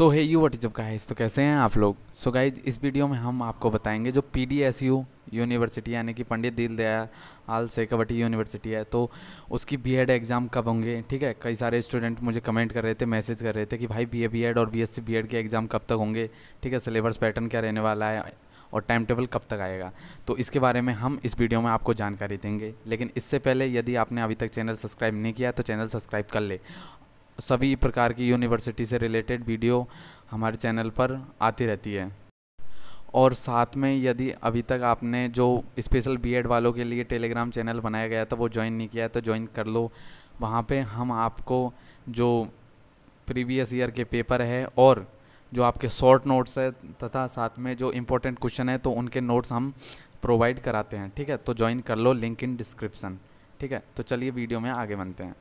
सो है you what जब guys तो कैसे हैं आप लोग सो so गाइज इस वीडियो में हम आपको बताएंगे जो P D S U university यानी कि पंडित दीनदयाल आल शेखावटी यूनिवर्सिटी है तो उसकी बी एड एग्ज़ाम कब होंगे ठीक है कई सारे स्टूडेंट मुझे कमेंट कर रहे थे मैसेज कर रहे थे कि भाई बी ए बी एड और B S C B Ed के एग्ज़ाम कब तक होंगे ठीक है सिलेबस पैटर्न क्या रहने वाला है और टाइम टेबल कब तक आएगा तो इसके बारे में हम इस वीडियो में आपको जानकारी देंगे लेकिन इससे पहले यदि आपने अभी तक चैनल सब्सक्राइब नहीं किया तो चैनल सब्सक्राइब कर ले सभी प्रकार की यूनिवर्सिटी से रिलेटेड वीडियो हमारे चैनल पर आती रहती है और साथ में यदि अभी तक आपने जो स्पेशल बीएड वालों के लिए टेलीग्राम चैनल बनाया गया था वो ज्वाइन नहीं किया है तो ज्वाइन कर लो वहाँ पे हम आपको जो प्रीवियस ईयर के पेपर है और जो आपके शॉर्ट नोट्स है तथा साथ में जो इम्पोर्टेंट क्वेश्चन है तो उनके नोट्स हम प्रोवाइड कराते हैं ठीक है तो ज्वाइन कर लो लिंक इन डिस्क्रिप्सन ठीक है तो चलिए वीडियो में आगे बनते हैं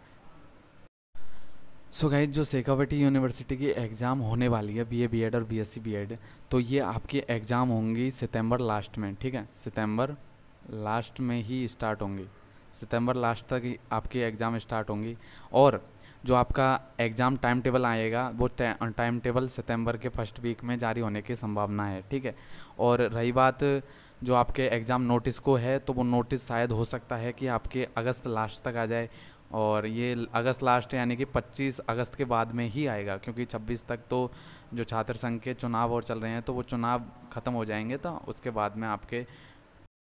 सो so गाइज जो शेखावटी यूनिवर्सिटी की एग्ज़ाम होने वाली है बीए बीएड और बीएससी बीएड तो ये आपकी एग्ज़ाम होंगी सितंबर लास्ट में ठीक है सितंबर लास्ट में ही स्टार्ट होंगी सितंबर लास्ट तक ही आपकी एग्ज़ाम स्टार्ट होंगी और जो आपका एग्ज़ाम टाइम टेबल आएगा वो टाइम टेबल सितंबर के फर्स्ट वीक में जारी होने की संभावना है ठीक है और रही बात जो आपके एग्ज़ाम नोटिस को है तो वो नोटिस शायद हो सकता है कि आपके अगस्त लास्ट तक आ जाए और ये अगस्त लास्ट यानी कि 25 अगस्त के बाद में ही आएगा क्योंकि 26 तक तो जो छात्र संघ के चुनाव और चल रहे हैं तो वो चुनाव ख़त्म हो जाएंगे तो उसके बाद में आपके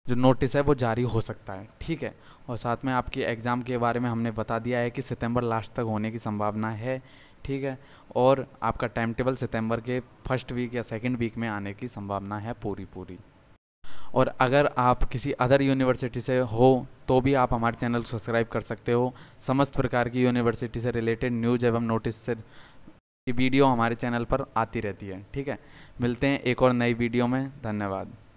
जो नोटिस है वो जारी हो सकता है ठीक है और साथ में आपकी एग्ज़ाम के बारे में हमने बता दिया है कि सितंबर लास्ट तक होने की संभावना है ठीक है और आपका टाइम टेबल सितंबर के फर्स्ट वीक या सेकेंड वीक में आने की संभावना है पूरी पूरी और अगर आप किसी अदर यूनिवर्सिटी से हो तो भी आप हमारे चैनल सब्सक्राइब कर सकते हो समस्त प्रकार की यूनिवर्सिटी से रिलेटेड न्यूज एवं नोटिस से वीडियो हमारे चैनल पर आती रहती है ठीक है मिलते हैं एक और नई वीडियो में धन्यवाद